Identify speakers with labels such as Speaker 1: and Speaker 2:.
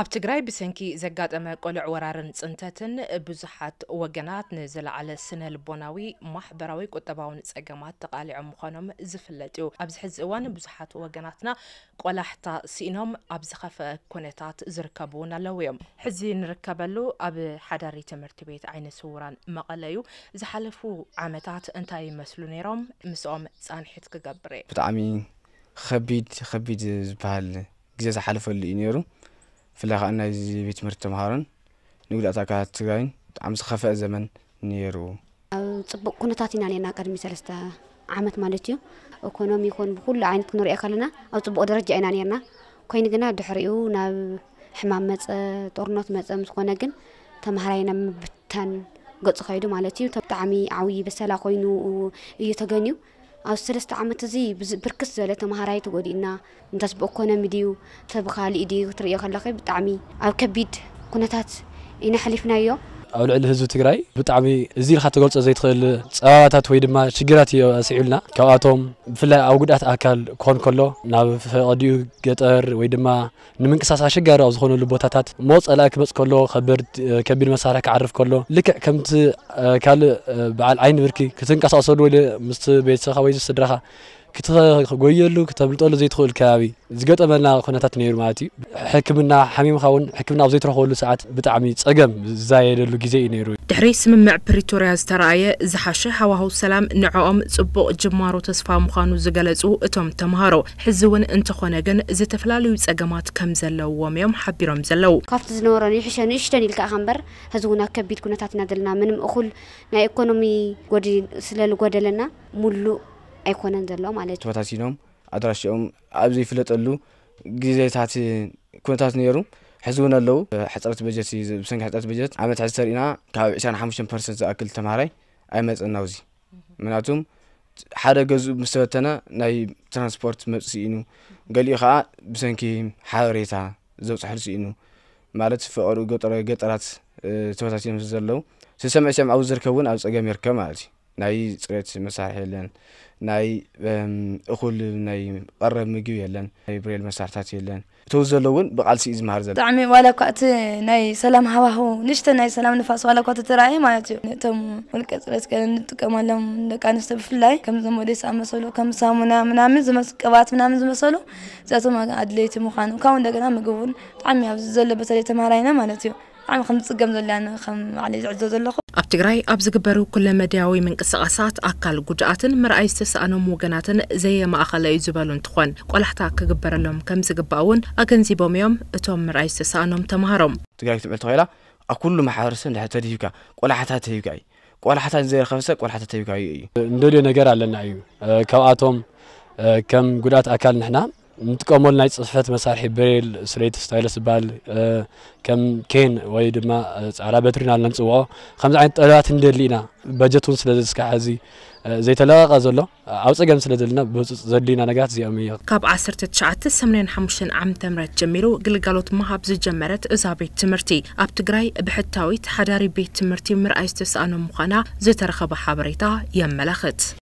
Speaker 1: ኣብ ትግራይ ብሰንኪ ዘጋጠመ ቆልዕ ወራርን ፅንተትን ብዙሓት ወገናት ንዝለዓለ ስነ ልቦናዊ ማሕበራዊ ቁጠባውን ፀገማት ተቃሊዖም ምዃኖም ዝፍለጥ እዩ ኣብዚ ሕዚ እዋን ብዙሓት ወገናትና ቆላሕታ ስኢኖም ኣብ ዝኸፈ ኩነታት ዝርከቡ እውን ኣለው እዮም ሕዚ ንርከበሉ ኣብ ሓዳሪ ትምህርቲ ቤት ዓይነ ስውራን መቐለ እዩ ዝሓለፉ ዓመታት እንታይ ይመስሉ ነይሮም ምስኦም ፃንሒት ክገብር እየ
Speaker 2: ብጣዕሚ ከቢድ ከቢድ ዝበሃል ግዜ ዝሓለፈሉ እዩ ነይሩ ብፍላይ ከዓ ናይ ቤት ትምህርቲ ተምሃሮን ንጉዳእ ኣካላት ትግራይን ብጣዕሚ ዝኸፍአ ዘመን ነይሩ
Speaker 3: ኣብ ፅቡቅ ኩነታት ኢና ነርና ቅድሚ ሰለስተ ዓመት ማለት እዩ ኢኮኖሚ ይኹን ብኩሉ ዓይነት ክንሪኦ ከለና ኣብ ፅቡቅ ደረጃ ኢና ነርና ኮይኑ ግና ድሕሪኡ ናብ ሕማም መፀ ጦርነት መፀ ምስ ኮነ ግን ተምሃራይ ናብ ምብታን ገፁ ከይዱ ማለት እዩ ብጣዕሚ ዓብዪ በሰላ ኮይኑ እዩ ተገንዩ أو سلست عمت زي بركس زلة مهاراي تقولي إن نتاس بأكونا مديو تبخالي إيدي وتريا خلاقي بتعمي أو كبيد كنا تات إنا حلفنا يو
Speaker 4: أو لعل هزو تقرأي بتعمي زيل خاطر قلت زي تقل تأوات هتويد ما شجرات يا سعيلنا كأتوم فلا أو قد أتأكل كون كله ناب في أديو قطر ويد ما نمنك ساسا شجرة أو زخون اللي بوتاتات موت ألاك بس كله خبر كبير مسارك عرف كله لك كم ت كال بعال عين بركي كتنك ساسا صدوي مست بيت سخا ويجي صدرها كتر قويلو كتبلطلو زيت خول كابي زقط أمنا خونا تتنير ماتي حكمنا حميم خون حكمنا زيت رخ خول ساعات بتعمي تقم زايد اللو جزء ينيرو
Speaker 1: تحريس من مع بريتوريا استرعية زحشة هو هو سلام نعوم سبب جمارو تصفى مخان وزجلزو اتم تمهارو حزون انت خونا جن زيت فلالو تقمات كم زلو وميم حبي رمزلو
Speaker 3: كافت زنوران يحشا نشتني الكأخنبر هزونا كبيت كنا تتنادلنا منم أخل نا ايكونومي ودي سلالو قدلنا ملو ኣይኮነን ዘሎ ማለት እዩ
Speaker 2: ተፈታቲኖም ኣድራሽኦም ኣብዘይፍለጠሉ ግዜታት ኩነታት ነይሩ ሕዚ እውን ኣለዉ ሕፅረት በጀት ብሰንኪ ሕፅረት በጀት ዓመት ሕዚ ተሪእና ካብ 25 ፐርሰንት ዝኣክል ተምሃራይ ኣይመፅእ ናብዚ ምክንያቱም ሓደ ገዝኡ ምስ ተበተነ ናይ ትራንስፖርት መፅሲ ኢኑ ገሊኡ ከዓ ብሰንኪ ሓበሬታ ዘብፅሕልሲ ኢኑ ማለት ፍቐሩ ገጠራት ተበታቲኖም ዘለዉ ስሰምዕ ሰምዕ ኣብ ዝርከብ እውን ኣብ ፀገም ይርከብ ማለት እዩ ናይ ፅሬት መሳርሒ የለን ናይ እኹል ናይ ቀረብ ምግቢ የለን ናይ ብሬል መሳርሕታት የለን እተው ዘሎ እውን ብቃልሲ እዩ ዝምሃር ዘሎ ብጣዕሚ
Speaker 3: ዋላ እኳ እቲ ናይ ሰላም ሃዋህው ንሽተ ናይ ሰላም ንፋስ ዋላ እኳ ተተረኣየ ማለት እዩ ነቶም ውልቀ ፅሬት ገለ ንጥቀመሎም ደቂ ኣንስትዮ ብፍላይ ከምዞም ወደስ ኣመሰሉ ከም ሳሙና ምናምን ቅባት ምናምን ዝመሰሉ እዚኣቶም ኣድለይቲ ምዃኑ ካብኡ እንደገና ምግብ እውን ብጣዕሚ ኣብዚ ዘሎ በተለይ ተምሃራይና ማለት እዩ ብጣዕሚ ከም ዝፅገም ዘለና ከም ባዕለ ዝዕዞ ዘለኹ
Speaker 1: أب تقرأي أبزق برو كل مداوي من قصاصات أقل قجعات مرأي استس أنا موغنات زي ما أخلا يزبالون تخوان قول حتى لهم كم زقباون أقنزي بوم يوم أتوم مرأي استس أنا
Speaker 2: تقرأي تبعي طويلة أكل محارسة لها تريفك قول حتى تريفكي حتى زي خمسك قول حتى تريفكي
Speaker 4: ندولي نقرأ لنا أيو أه، أه، كم قجعات أقل نحنا نتكامل ناي صفحه مسارحي بريل سليت ستايلس بال كم كين وي دما على بترينا لنصوا خمس عين طلبات ندلينا بجتون سلاز كحزي زي تلاقى زلو او صقم سلازلنا زلينا نغات زي امي
Speaker 1: كاب 10 9 سمرين حمشن عم تمرت جميلو قلقلوت ما حب زجمرت اذا بيت تمرتي اب بحتاوي تحداري بيت تمرتي مرايستس انو مخنا زي حبريتا يملخت